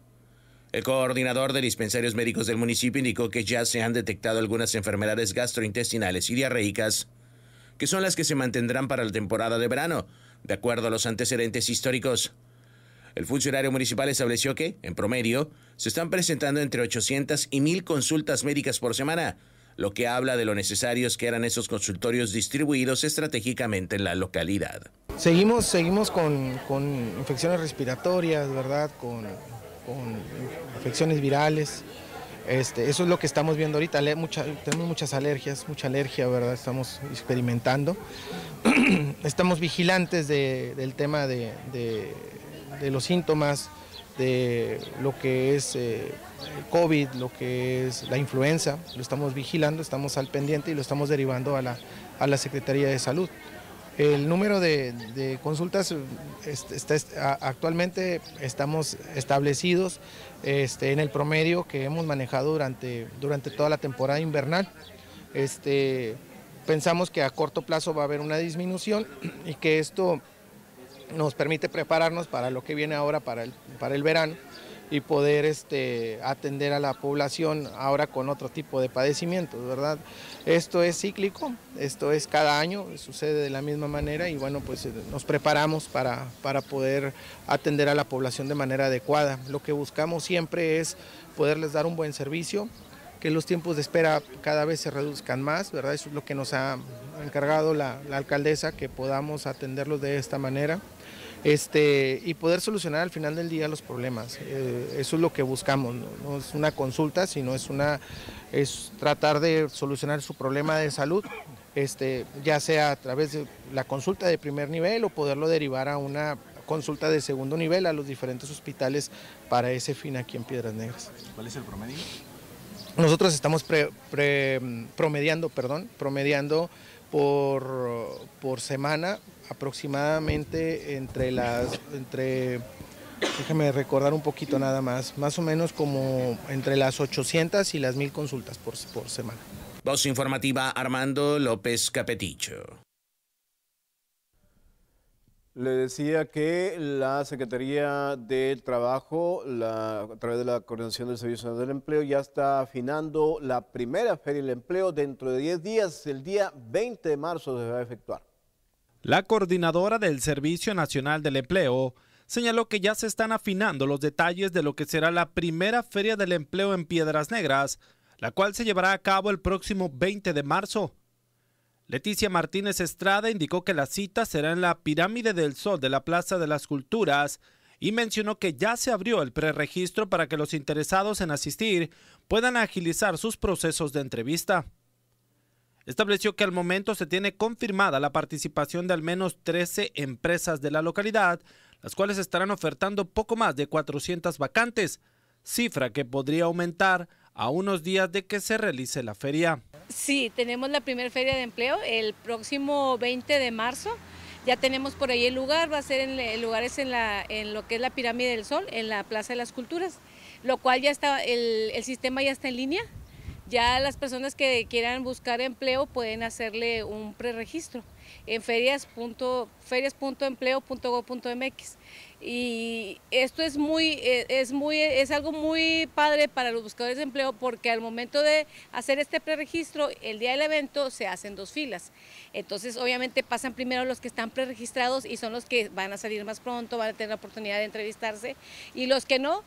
Speaker 8: El coordinador de dispensarios médicos del municipio indicó que ya se han detectado algunas enfermedades gastrointestinales y diarreicas, que son las que se mantendrán para la temporada de verano, de acuerdo a los antecedentes históricos. El funcionario municipal estableció que, en promedio, se están presentando entre 800 y 1000 consultas médicas por semana, lo que habla de lo necesarios que eran esos consultorios distribuidos estratégicamente en la localidad.
Speaker 2: Seguimos, seguimos con, infecciones respiratorias, ¿verdad? Con, infecciones virales. Este, eso es lo que estamos viendo ahorita. tenemos muchas alergias, mucha alergia, ¿verdad? Estamos experimentando. estamos vigilantes del tema de de los síntomas de lo que es eh, COVID, lo que es la influenza, lo estamos vigilando, estamos al pendiente y lo estamos derivando a la, Secretaría de Salud. El número de, consultas este, actualmente estamos establecidos este, en el promedio que hemos manejado durante, durante toda la temporada invernal. Este, pensamos que a corto plazo va a haber una disminución y que esto nos permite prepararnos para lo que viene ahora, para el, para el verano y poder este, atender a la población ahora con otro tipo de padecimientos, ¿verdad? Esto es cíclico, esto es cada año, sucede de la misma manera y bueno, pues nos preparamos para, para poder atender a la población de manera adecuada. Lo que buscamos siempre es poderles dar un buen servicio, que los tiempos de espera cada vez se reduzcan más, ¿verdad? Eso es lo que nos ha encargado la, alcaldesa, que podamos atenderlos de esta manera. Este, y poder solucionar al final del día los problemas. Eh, eso es lo que buscamos, ¿no? ¿no? es una consulta, sino es una es tratar de solucionar su problema de salud, este, ya sea a través de la consulta de primer nivel o poderlo derivar a una consulta de segundo nivel a los diferentes hospitales para ese fin aquí en Piedras Negras. ¿Cuál es el promedio? Nosotros estamos mm, promediando, perdón, promediando por, por semana aproximadamente entre las, entre, déjame recordar un poquito nada más, más o menos como entre las 800
Speaker 1: y las 1000 consultas por, por semana.
Speaker 8: Voz informativa Armando López Capeticho.
Speaker 1: Le decía que la Secretaría del Trabajo, a través de la Coordinación del Servicio Nacional del Empleo, ya está afinando la primera Feria del Empleo dentro de 10 días, el día 20 de marzo se va a efectuar.
Speaker 9: La coordinadora del Servicio Nacional del Empleo señaló que ya se están afinando los detalles de lo que será la primera Feria del Empleo en Piedras Negras, la cual se llevará a cabo el próximo 20 de marzo. Leticia Martínez Estrada indicó que la cita será en la Pirámide del Sol de la Plaza de las Culturas y mencionó que ya se abrió el preregistro para que los interesados en asistir puedan agilizar sus procesos de entrevista. Estableció que al momento se tiene confirmada la participación de al menos 13 empresas de la localidad, las cuales estarán ofertando poco más de 400 vacantes, cifra que podría aumentar a unos días de que se realice la feria.
Speaker 6: Sí, tenemos la primera feria de empleo el próximo 20 de marzo. Ya tenemos por ahí el lugar, va a ser en, el en, la, en lo que es la Pirámide del Sol, en la Plaza de las Culturas, lo cual ya está, el, el sistema ya está en línea. Ya las personas que quieran buscar empleo pueden hacerle un preregistro en ferias.empleo.gov.mx y esto es muy e, es muy es algo muy padre para los buscadores de empleo porque al momento de hacer este preregistro el día del evento se hacen dos filas entonces obviamente pasan primero los que están preregistrados y son los que van a salir más pronto van a tener la oportunidad de entrevistarse y los que no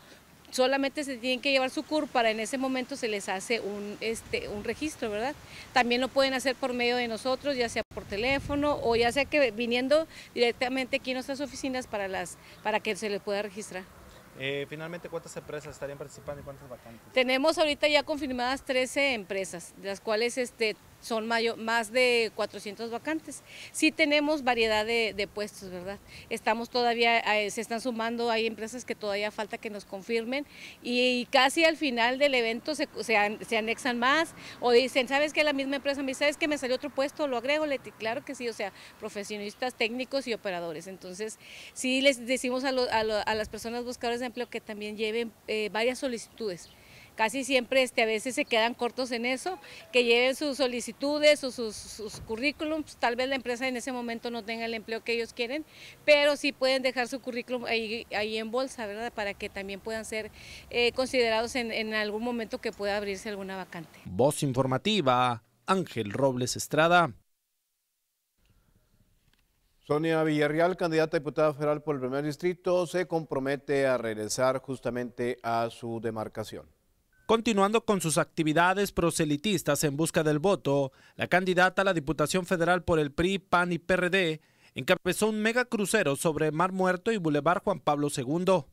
Speaker 6: solamente se tienen que llevar su CUR para en ese momento se les hace un, este, un registro, ¿verdad? También lo pueden hacer por medio de nosotros, ya sea por teléfono o ya sea que viniendo directamente aquí a nuestras oficinas para, las, para que se les pueda registrar.
Speaker 9: Eh, finalmente, ¿cuántas empresas estarían participando y cuántas vacantes?
Speaker 6: Tenemos ahorita ya confirmadas 13 empresas, de las cuales este, son más de 400 vacantes. Sí tenemos variedad de, puestos, ¿verdad? Estamos todavía, eh, se están sumando, hay empresas que todavía falta que nos confirmen y, casi al final del evento se, anexan más o dicen, ¿sabes qué? La misma empresa me dice, ¿sabes qué? Me salió otro puesto, lo agrego, Leti. Claro que sí, o sea, profesionistas, técnicos y operadores. Entonces, sí les decimos a, las personas buscadoras de empleo que también lleven eh, varias solicitudes casi siempre este, a veces se quedan cortos en eso, que lleven sus solicitudes o sus, currículums, pues, tal vez la empresa en ese momento no tenga el empleo que ellos quieren, pero sí pueden dejar su currículum ahí, en bolsa, ¿verdad? Para que también puedan ser eh, considerados en, en algún momento que pueda abrirse alguna vacante.
Speaker 9: Voz informativa, Ángel Robles Estrada.
Speaker 1: Sonia Villarreal, candidata a diputada federal por el primer distrito, se compromete a regresar justamente a su demarcación. Continuando con
Speaker 9: sus actividades proselitistas en busca del voto, la candidata a la Diputación Federal por el PRI, PAN y PRD encabezó un mega crucero sobre Mar Muerto y Boulevard Juan Pablo II.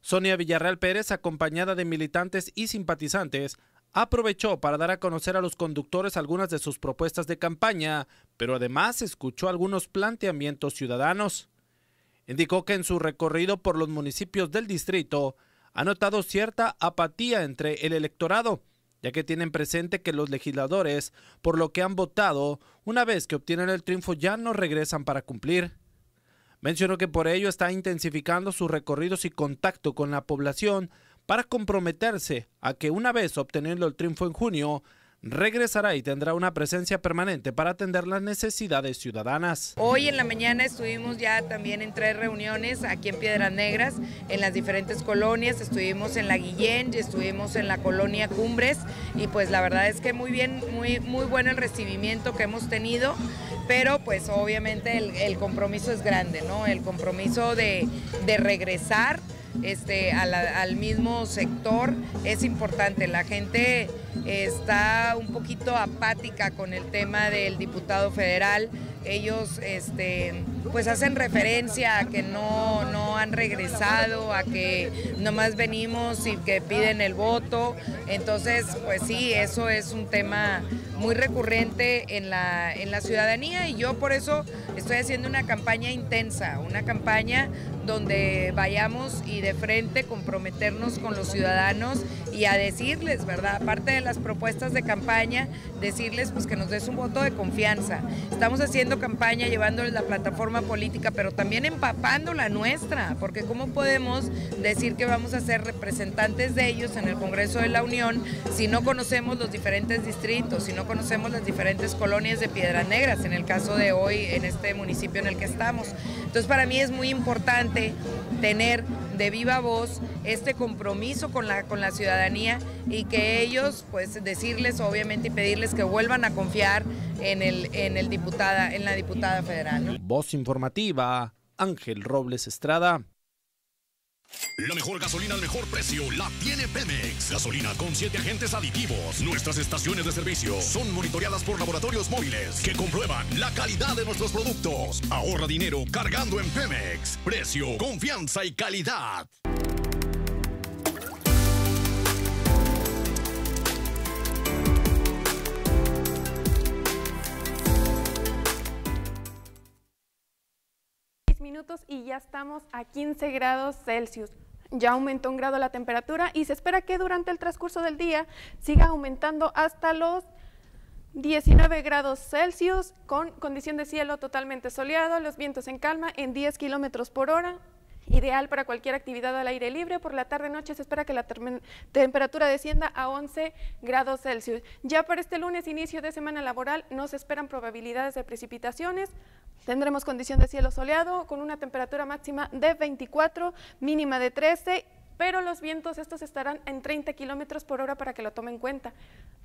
Speaker 9: Sonia Villarreal Pérez, acompañada de militantes y simpatizantes, aprovechó para dar a conocer a los conductores algunas de sus propuestas de campaña, pero además escuchó algunos planteamientos ciudadanos. Indicó que en su recorrido por los municipios del distrito ha notado cierta apatía entre el electorado, ya que tienen presente que los legisladores, por lo que han votado, una vez que obtienen el triunfo ya no regresan para cumplir. Mencionó que por ello está intensificando sus recorridos y contacto con la población para comprometerse a que una vez obteniendo el triunfo en junio, regresará y tendrá una presencia permanente para atender las necesidades ciudadanas.
Speaker 5: Hoy en la mañana estuvimos ya también en tres reuniones aquí en Piedras Negras, en las diferentes colonias, estuvimos en la Guillén, y estuvimos en la colonia Cumbres y pues la verdad es que muy bien, muy, muy bueno el recibimiento que hemos tenido, pero pues obviamente el, compromiso es grande, ¿no? El compromiso de regresar este, al mismo sector es importante. La gente eh, está un poquito apática con el tema del diputado federal ellos este, pues hacen referencia a que no, han regresado, a que nomás venimos y que piden el voto. Entonces, pues sí, eso es un tema muy recurrente en la, en la ciudadanía y yo por eso estoy haciendo una campaña intensa, una campaña donde vayamos y de frente comprometernos con los ciudadanos y a decirles, ¿verdad? Aparte de las propuestas de campaña, decirles pues que nos des un voto de confianza. Estamos haciendo campaña, llevándoles la plataforma política, pero también empapando la nuestra, porque ¿cómo podemos decir que vamos a ser representantes de ellos en el Congreso de la Unión si no conocemos los diferentes distritos, si no conocemos las diferentes colonias de Piedras Negras, en el caso de hoy, en este municipio en el que estamos? Entonces para mí es muy importante tener de viva voz este compromiso con la, con la ciudadanía y que ellos, pues decirles obviamente y pedirles que vuelvan a confiar en, el, en, el diputada, en la diputada federal.
Speaker 9: Voz informativa, Ángel Robles Estrada.
Speaker 3: La mejor gasolina al mejor precio la tiene Pemex. Gasolina con siete agentes aditivos. Nuestras estaciones de servicio son monitoreadas por laboratorios móviles que comprueban la calidad de nuestros productos. Ahorra dinero cargando en Pemex. Precio, confianza
Speaker 4: y calidad.
Speaker 7: y ya estamos a 15 grados Celsius. Ya aumentó un grado la temperatura y se espera que durante el transcurso del día siga aumentando hasta los 19 grados Celsius con condición de cielo totalmente soleado, los vientos en calma en 10 kilómetros por hora, ideal para cualquier actividad al aire libre. Por la tarde-noche se espera que la temperatura descienda a 11 grados Celsius. Ya para este lunes, inicio de semana laboral, no se esperan probabilidades de precipitaciones. Tendremos condición de cielo soleado con una temperatura máxima de 24, mínima de 13 pero los vientos estos estarán en 30 kilómetros por hora para que lo tomen en cuenta.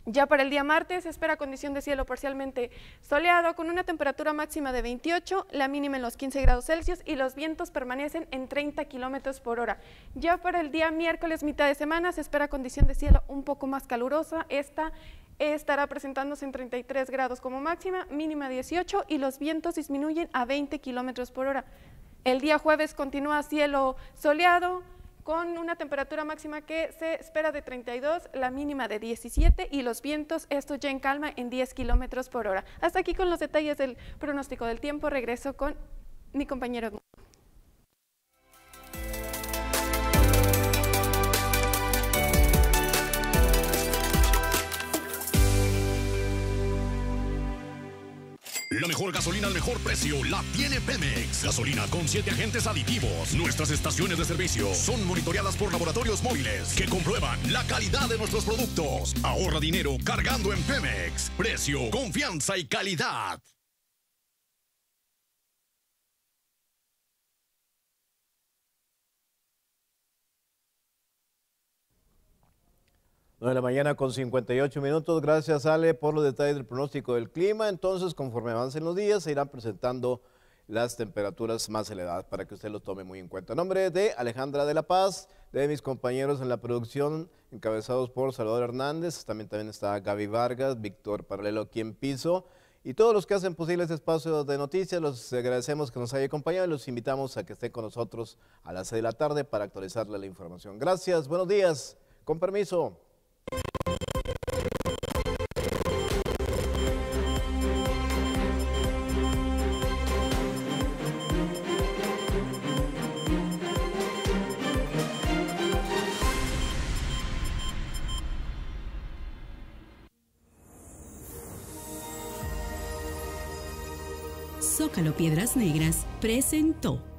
Speaker 7: Ya para el día martes se espera condición de cielo parcialmente soleado con una temperatura máxima de 28, la mínima en los 15 grados Celsius y los vientos permanecen en 30 kilómetros por hora. Ya para el día miércoles mitad de semana se espera condición de cielo un poco más calurosa, esta estará presentándose en 33 grados como máxima, mínima 18 y los vientos disminuyen a 20 kilómetros por hora. El día jueves continúa cielo soleado, con una temperatura máxima que se espera de 32, la mínima de 17 y los vientos, esto ya en calma, en 10 kilómetros por hora. Hasta aquí con los detalles del pronóstico del tiempo. Regreso con mi compañero.
Speaker 3: mejor gasolina al mejor precio la tiene Pemex. Gasolina con 7 agentes aditivos. Nuestras estaciones de servicio son monitoreadas por laboratorios móviles que comprueban la calidad de nuestros productos. Ahorra dinero cargando en Pemex. Precio, confianza y calidad.
Speaker 1: 9 de la mañana con 58 minutos. Gracias, Ale, por los detalles del pronóstico del clima. Entonces, conforme avancen los días, se irán presentando las temperaturas más elevadas para que usted lo tome muy en cuenta. En nombre de Alejandra de la Paz, de mis compañeros en la producción, encabezados por Salvador Hernández, también, está Gaby Vargas, Víctor Paralelo aquí en piso, y todos los que hacen posible este espacio de noticias, los agradecemos que nos haya acompañado y los invitamos a que esté con nosotros a las 6 de la tarde para actualizarle la información. Gracias, buenos días, con permiso.
Speaker 6: Piedras Negras presentó.